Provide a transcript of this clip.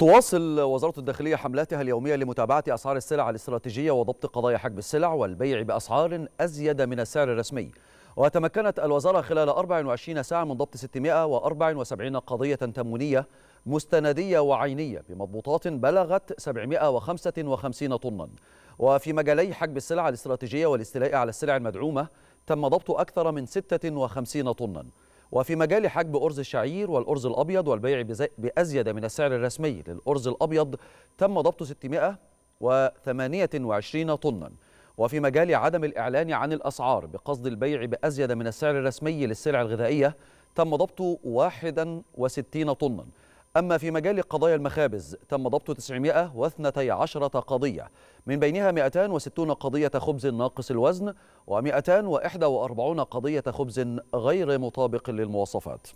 تواصل وزارة الداخلية حملاتها اليومية لمتابعة أسعار السلع الاستراتيجية وضبط قضايا حجب السلع والبيع بأسعار أزيد من السعر الرسمي وتمكنت الوزارة خلال 24 ساعة من ضبط 674 قضية تمونية مستندية وعينية بمضبوطات بلغت 755 طنا وفي مجالي حجب السلع الاستراتيجية والاستيلاء على السلع المدعومة تم ضبط أكثر من 56 طناً وفي مجال حجب أرز الشعير والأرز الأبيض والبيع بأزيد من السعر الرسمي للأرز الأبيض تم ضبط 628 طناً وفي مجال عدم الإعلان عن الأسعار بقصد البيع بأزيد من السعر الرسمي للسلع الغذائية تم ضبط 61 طناً أما في مجال قضايا المخابز تم ضبط 912 قضية من بينها 260 قضية خبز ناقص الوزن و241 قضية خبز غير مطابق للمواصفات